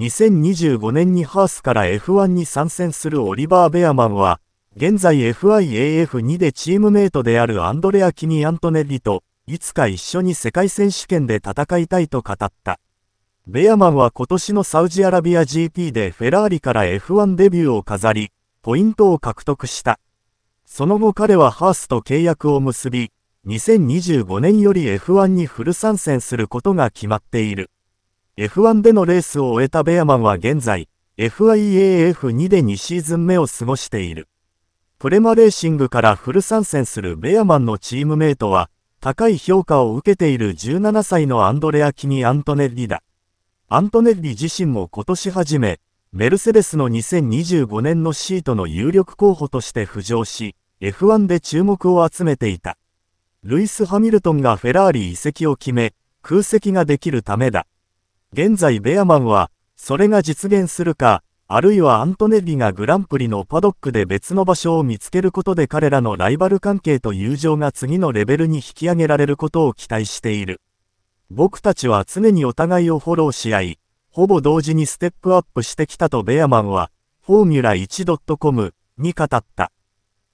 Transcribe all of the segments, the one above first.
2025年にハースから F1 に参戦するオリバー・ベアマンは、現在 FIAF2 でチームメイトであるアンドレア・キニ・アントネッリと、いつか一緒に世界選手権で戦いたいと語った。ベアマンは今年のサウジアラビア GP でフェラーリから F1 デビューを飾り、ポイントを獲得した。その後彼はハースと契約を結び、2025年より F1 にフル参戦することが決まっている。F1 でのレースを終えたベアマンは現在、FIAF2 で2シーズン目を過ごしている。プレマレーシングからフル参戦するベアマンのチームメイトは、高い評価を受けている17歳のアンドレア・キニ・アントネッリだ。アントネッリ自身も今年初め、メルセデスの2025年のシートの有力候補として浮上し、F1 で注目を集めていた。ルイス・ハミルトンがフェラーリ移籍を決め、空席ができるためだ。現在ベアマンは、それが実現するか、あるいはアントネリがグランプリのパドックで別の場所を見つけることで彼らのライバル関係と友情が次のレベルに引き上げられることを期待している。僕たちは常にお互いをフォローし合い、ほぼ同時にステップアップしてきたとベアマンは、フォーミュラ 1.com に語った。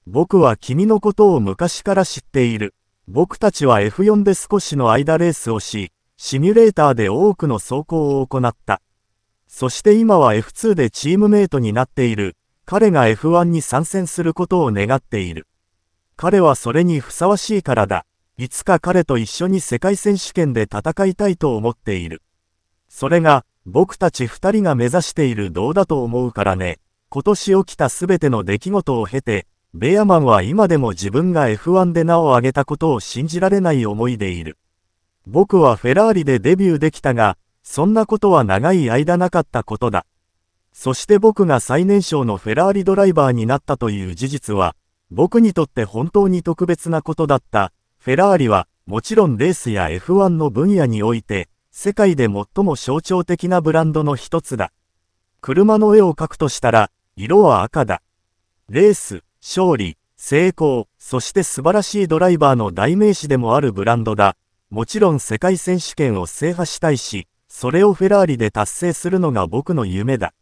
僕は君のことを昔から知っている。僕たちは F4 で少しの間レースをし、シミュレーターで多くの走行を行った。そして今は F2 でチームメイトになっている、彼が F1 に参戦することを願っている。彼はそれにふさわしいからだ。いつか彼と一緒に世界選手権で戦いたいと思っている。それが、僕たち二人が目指している道だと思うからね。今年起きたすべての出来事を経て、ベアマンは今でも自分が F1 で名を上げたことを信じられない思いでいる。僕はフェラーリでデビューできたが、そんなことは長い間なかったことだ。そして僕が最年少のフェラーリドライバーになったという事実は、僕にとって本当に特別なことだった。フェラーリは、もちろんレースや F1 の分野において、世界で最も象徴的なブランドの一つだ。車の絵を描くとしたら、色は赤だ。レース、勝利、成功、そして素晴らしいドライバーの代名詞でもあるブランドだ。もちろん世界選手権を制覇したいし、それをフェラーリで達成するのが僕の夢だ。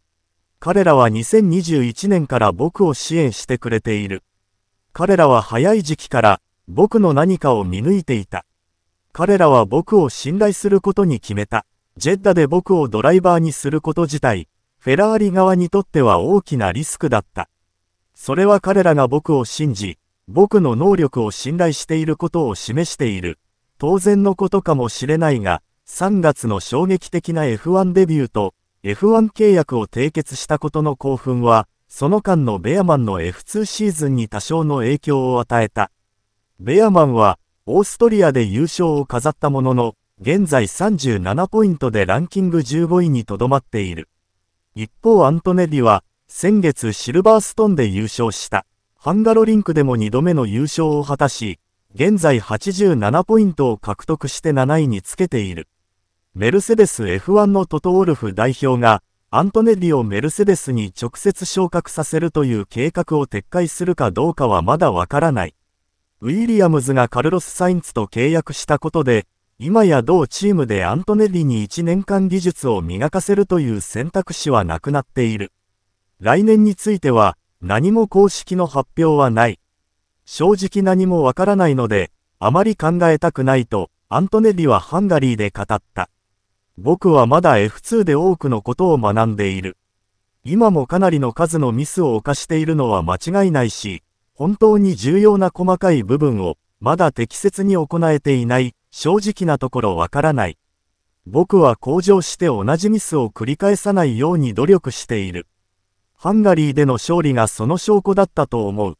彼らは2021年から僕を支援してくれている。彼らは早い時期から僕の何かを見抜いていた。彼らは僕を信頼することに決めた。ジェッダで僕をドライバーにすること自体、フェラーリ側にとっては大きなリスクだった。それは彼らが僕を信じ、僕の能力を信頼していることを示している。当然のことかもしれないが、3月の衝撃的な F1 デビューと F1 契約を締結したことの興奮は、その間のベアマンの F2 シーズンに多少の影響を与えた。ベアマンは、オーストリアで優勝を飾ったものの、現在37ポイントでランキング15位にとどまっている。一方アントネディは、先月シルバーストーンで優勝した。ハンガロリンクでも2度目の優勝を果たし、現在87ポイントを獲得して7位につけている。メルセデス F1 のトトウルフ代表が、アントネリをメルセデスに直接昇格させるという計画を撤回するかどうかはまだわからない。ウィリアムズがカルロス・サインツと契約したことで、今や同チームでアントネリに1年間技術を磨かせるという選択肢はなくなっている。来年については、何も公式の発表はない。正直何もわからないので、あまり考えたくないと、アントネィはハンガリーで語った。僕はまだ F2 で多くのことを学んでいる。今もかなりの数のミスを犯しているのは間違いないし、本当に重要な細かい部分を、まだ適切に行えていない、正直なところわからない。僕は向上して同じミスを繰り返さないように努力している。ハンガリーでの勝利がその証拠だったと思う。